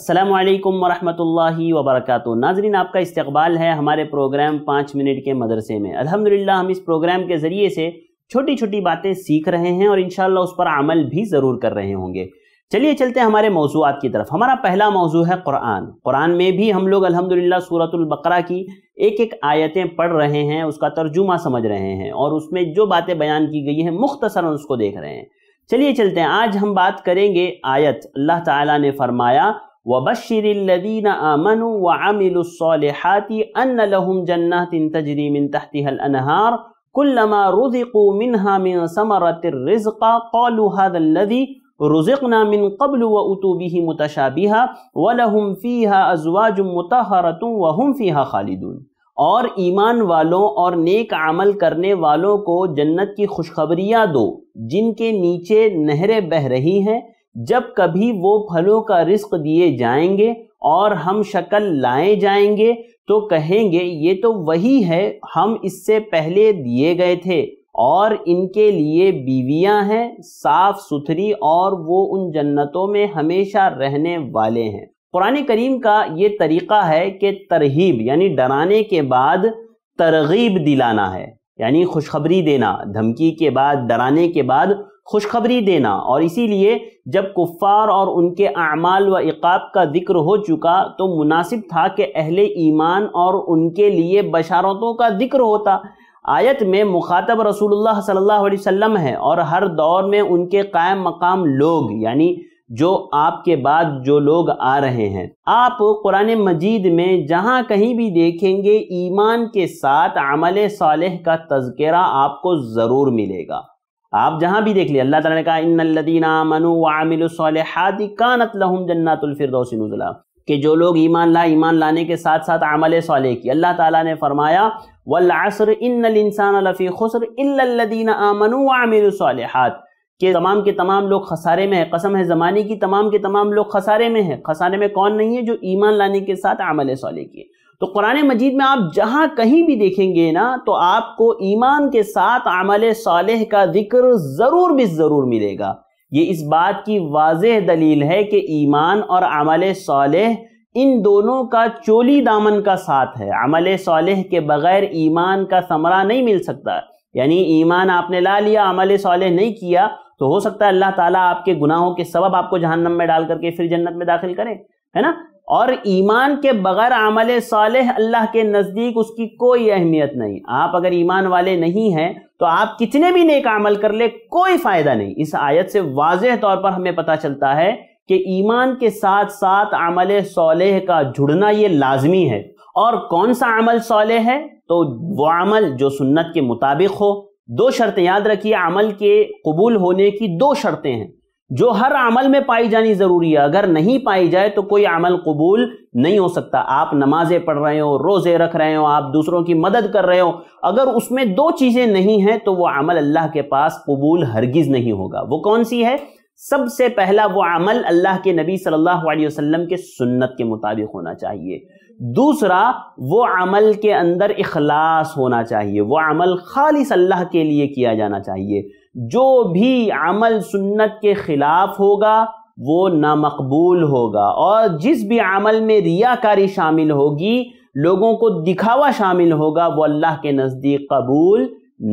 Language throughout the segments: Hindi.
असलकम वरहमल वबरक नाजरीन आपका इस्तबाल है हमारे प्रोग्राम पाँच मिनट के मदरसे में अल्हम्दुलिल्लाह हम इस प्रोग्राम के ज़रिए से छोटी छोटी बातें सीख रहे हैं और इन उस पर अमल भी ज़रूर कर रहे होंगे चलिए चलते हैं हमारे मौजूद की तरफ हमारा पहला मौजू है कुरान कुरान में भी हम लोग अलहमदिल्ला सूरतुल्बकरा की एक एक आयतें पढ़ रहे हैं उसका तर्जुमा समझ रहे हैं और उसमें जो बातें बयान की गई हैं मुख्तसर उसको देख रहे हैं चलिए चलते हैं आज हम बात करेंगे आयत अल्लाह ताला ने फरमाया وبشر الذين آمنوا وعملوا الصالحات أن لهم جنات تجري من تحتها الأنهار كلما رزقوا منها من ثمرة الرزق قالوا هذا الذي رزقنا من قبل وأتوا به متشابها ولهم فيها أزواج مطهرة وهم فيها خالدون और ईमान वालों और नेक अमल करने वालों को जन्नत की खुशखबरियाँ दो जिनके नीचे नहरें बह रही हैं जब कभी वो फलों का रिस्क दिए जाएंगे और हम शक्ल लाए जाएंगे तो कहेंगे ये तो वही है हम इससे पहले दिए गए थे और इनके लिए बीवियां हैं साफ सुथरी और वो उन जन्नतों में हमेशा रहने वाले हैं कुरान करीम का ये तरीका है कि तरहीब यानी डराने के बाद तरगीब दिलाना है यानी खुशखबरी देना धमकी के बाद डराने के बाद खुशखबरी देना और इसीलिए जब कुफ़ार और उनके अमाल व इकाब का जिक्र हो चुका तो मुनासिब था कि अहले ईमान और उनके लिए बशारतों का जिक्र होता आयत में मुखातब रसूलुल्लाह सल्लल्लाहु अलैहि वसल्लम है और हर दौर में उनके कायम मकाम लोग यानी जो आपके बाद जो लोग आ रहे हैं आप कुरान मजीद में जहाँ कहीं भी देखेंगे ईमान के साथ अमल सालेह का तस्करा आपको ज़रूर मिलेगा आप जहाँ भी देख लिए अल्लाह ताला ने कहा इन्नल्लदीना मनु वामिलुसलिहाति कानत लहुम जन्नतुल फिरदौस कि जो लोग ईमान ला ईमान लाने के साथ साथ अमल साले की अल्लाह ताला ने फरमाया वल इन इंसान लफ़ी खुसर इल्लल्लदीना आमनु वामिलुसलिहात कि तमाम के तमाम लोग खसारे में है कसम है ज़माने की तमाम के तमाम लोग खसारे में है खसारे में कौन नहीं है जो ईमान लाने के साथ अमल साले किए तो कुरान मजीद में आप जहाँ कहीं भी देखेंगे ना तो आपको ईमान के साथ अमल साल का जिक्र ज़रूर भी ज़रूर मिलेगा ये इस बात की वाज दलील है कि ईमान और अमल साल इन दोनों का चोली दामन का साथ है अमल सालेह के बगैर ईमान का समरा नहीं मिल सकता यानी ईमान आपने ला लिया अमल साल नहीं किया तो हो सकता है अल्लाह ताला आपके गुनाहों के सबब आपको जहन्नम में डाल करके फिर जन्नत में दाखिल करें है ना और ईमान के बगैर अमल साल अल्लाह के नज़दीक उसकी कोई अहमियत नहीं आप अगर ईमान वाले नहीं हैं तो आप कितने भी नेक अमल कर ले कोई फ़ायदा नहीं इस आयत से वाज तौर पर हमें पता चलता है कि ईमान के साथ साथ अमल साल का जुड़ना ये लाजमी है और कौन सा अमल साल है तो वो अमल जो सुन्नत के मुताबिक हो दो शर्तें याद रखिए अमल के कबूल होने की दो शर्तें हैं जो हर अमल में पाई जानी ज़रूरी है अगर नहीं पाई जाए तो कोई अमल कबूल नहीं हो सकता आप नमाजें पढ़ रहे हो रोज़े रख रहे हो आप दूसरों की मदद कर रहे हो अगर उसमें दो चीज़ें नहीं हैं तो वो अमल अल्लाह के पास कबूल हरगिज़ नहीं होगा वो कौन सी है सबसे पहला वो अमल अल्लाह के नबी सल्लल्लाहु अलैहि वसल्लम के सुन्नत के मुताबिक होना चाहिए दूसरा वो अमल के अंदर इखलास होना चाहिए वो अमल खालिस अल्लाह के लिए किया जाना चाहिए जो भी अमल सुन्नत के खिलाफ होगा वो नामकबूल होगा और जिस भी अमल में रियाकारी शामिल होगी लोगों को दिखावा शामिल होगा वो अल्लाह के नज़दीक कबूल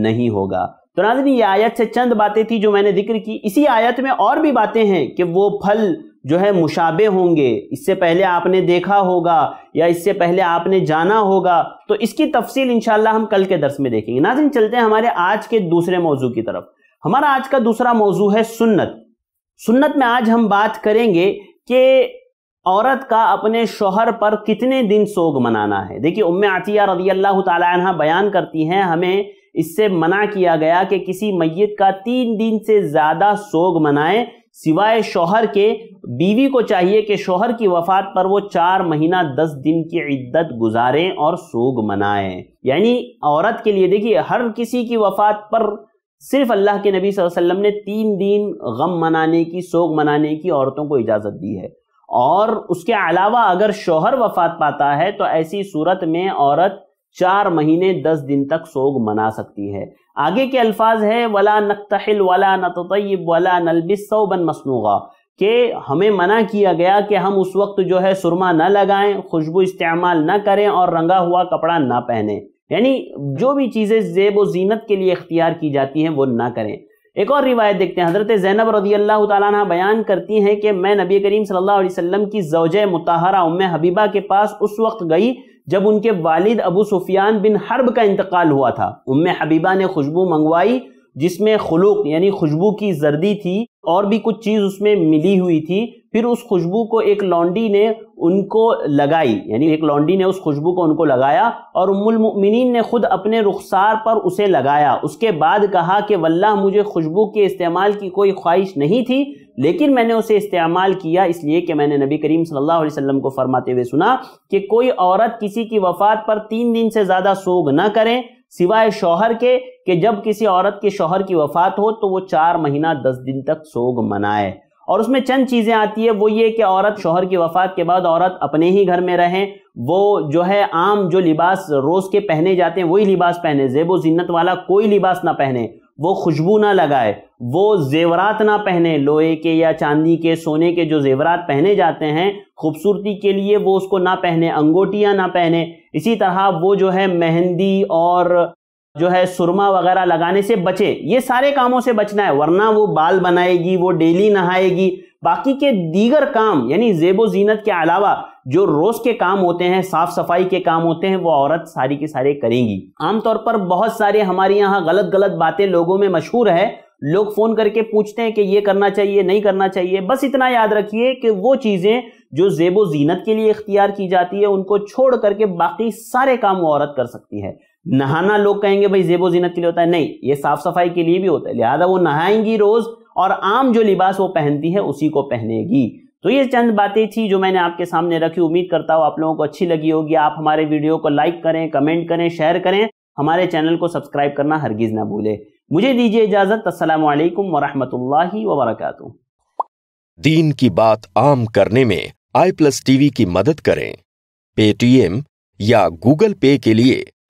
नहीं होगा तो नाजन ये आयत से चंद बातें थी जो मैंने जिक्र की इसी आयत में और भी बातें हैं कि वो फल जो है मुशाबे होंगे इससे पहले आपने देखा होगा या इससे पहले आपने जाना होगा तो इसकी तफसील इंशाल्लाह हम कल के दर्स में देखेंगे नाजिन चलते हैं हमारे आज के दूसरे मौजू की तरफ हमारा आज का दूसरा मौजू है सुन्नत सुन्नत में आज हम बात करेंगे कि औरत का अपने शोहर पर कितने दिन सोग मनाना है देखिए उम्म आतिया रजी अल्लाह तह बयान करती हैं हमें इससे मना किया गया कि किसी मैत का तीन दिन से ज़्यादा सोग मनाएं सिवाय शोहर के बीवी को चाहिए कि शोहर की वफात पर वो चार महीना दस दिन की इद्दत गुजारें और सोग मनाएं यानी औरत के लिए देखिए हर किसी की वफात पर सिर्फ अल्लाह के नबी वसल्लम ने तीन दिन गम मनाने की सोग मनाने की औरतों को इजाज़त दी है और उसके अलावा अगर शोहर वफात पाता है तो ऐसी सूरत में औरत चार महीने दस दिन तक सोग मना सकती है आगे के अल्फाज है वला नकतहिल वला नतयब वला नलबिस सौबन मसनूगा कि हमें मना किया गया कि हम उस वक्त जो है सुरमा न लगाएं खुशबू इस्तेमाल न करें और रंगा हुआ कपड़ा ना पहने यानी जो भी चीज़ें जेब व जीनत के लिए इख्तियार की जाती हैं वो ना करें एक और रिवायत देखते हैं हज़रत ज़ैनब रदी अल्लाह तला बयान करती हैं कि मैं नबी करीम सल्लल्लाहु अलैहि वसल्लम की जवज मतहरा उम हबीबा के पास उस वक्त गई जब उनके वालिद अबू सुफियान बिन हर्ब का इंतकाल हुआ था उम हबीबा ने खुशबू मंगवाई जिसमें खलूक यानी खुशबू की जर्दी थी और भी कुछ चीज़ उसमें मिली हुई थी फिर उस खुशबू को एक लॉन्डी ने उनको लगाई यानी एक लॉन्डी ने उस खुशबू को उनको लगाया और उमुलमिन ने खुद अपने रुखसार पर उसे लगाया उसके बाद कहा कि वल्लाह मुझे खुशबू के इस्तेमाल की कोई ख्वाहिश नहीं थी लेकिन मैंने उसे इस्तेमाल किया इसलिए कि मैंने नबी करीम सल्लल्लाहु अलैहि वसल्लम को फरमाते हुए सुना कि कोई औरत किसी की वफात पर तीन दिन से ज़्यादा सोग ना करें सिवाय शोहर के कि जब किसी औरत के शौहर की वफात हो तो वो चार महीना दस दिन तक सोग मनाए और उसमें चंद चीज़ें आती है वो ये कि औरत शोहर की वफात के बाद औरत अपने ही घर में रहें वो जो है आम जो लिबास रोज़ के पहने जाते हैं वही लिबास पहने जेबो जिन्नत वाला कोई लिबास ना पहने वो खुशबू ना लगाए वो जेवरात ना पहने लोहे के या चांदी के सोने के जो जेवरात पहने जाते हैं खूबसूरती के लिए वो उसको ना पहने अंगोटियाँ ना पहने इसी तरह वो जो है मेहंदी और जो है सुरमा वगैरह लगाने से बचे ये सारे कामों से बचना है वरना वो बाल बनाएगी वो डेली नहाएगी बाकी के दीगर काम यानी जेबो जीनत के अलावा जो रोज के काम होते हैं साफ सफाई के काम होते हैं वो औरत सारी के सारे करेंगी आमतौर पर बहुत सारे हमारे यहाँ गलत गलत बातें लोगों में मशहूर है लोग फोन करके पूछते हैं कि ये करना चाहिए नहीं करना चाहिए बस इतना याद रखिए कि वो चीजें जो जेबो जीनत के लिए इख्तियार की जाती है उनको छोड़ करके बाकी सारे काम वो औरत कर सकती है नहाना लोग कहेंगे भाई जेबो जीनत के लिए होता है नहीं ये साफ सफाई के लिए भी होता है लिहाजा वो नहाएंगी रोज और आम जो लिबास वो पहनती है उसी को पहनेगी तो ये चंद बातें थी जो मैंने आपके सामने रखी उम्मीद करता हूँ आप लोगों को अच्छी लगी होगी आप हमारे वीडियो को लाइक करें कमेंट करें शेयर करें हमारे चैनल को सब्सक्राइब करना हरगिज़ ना भूले मुझे दीजिए इजाज़त असल वरहमल वबरक दीन की बात आम करने में आई प्लस टीवी की मदद करें पेटीएम या गूगल पे के लिए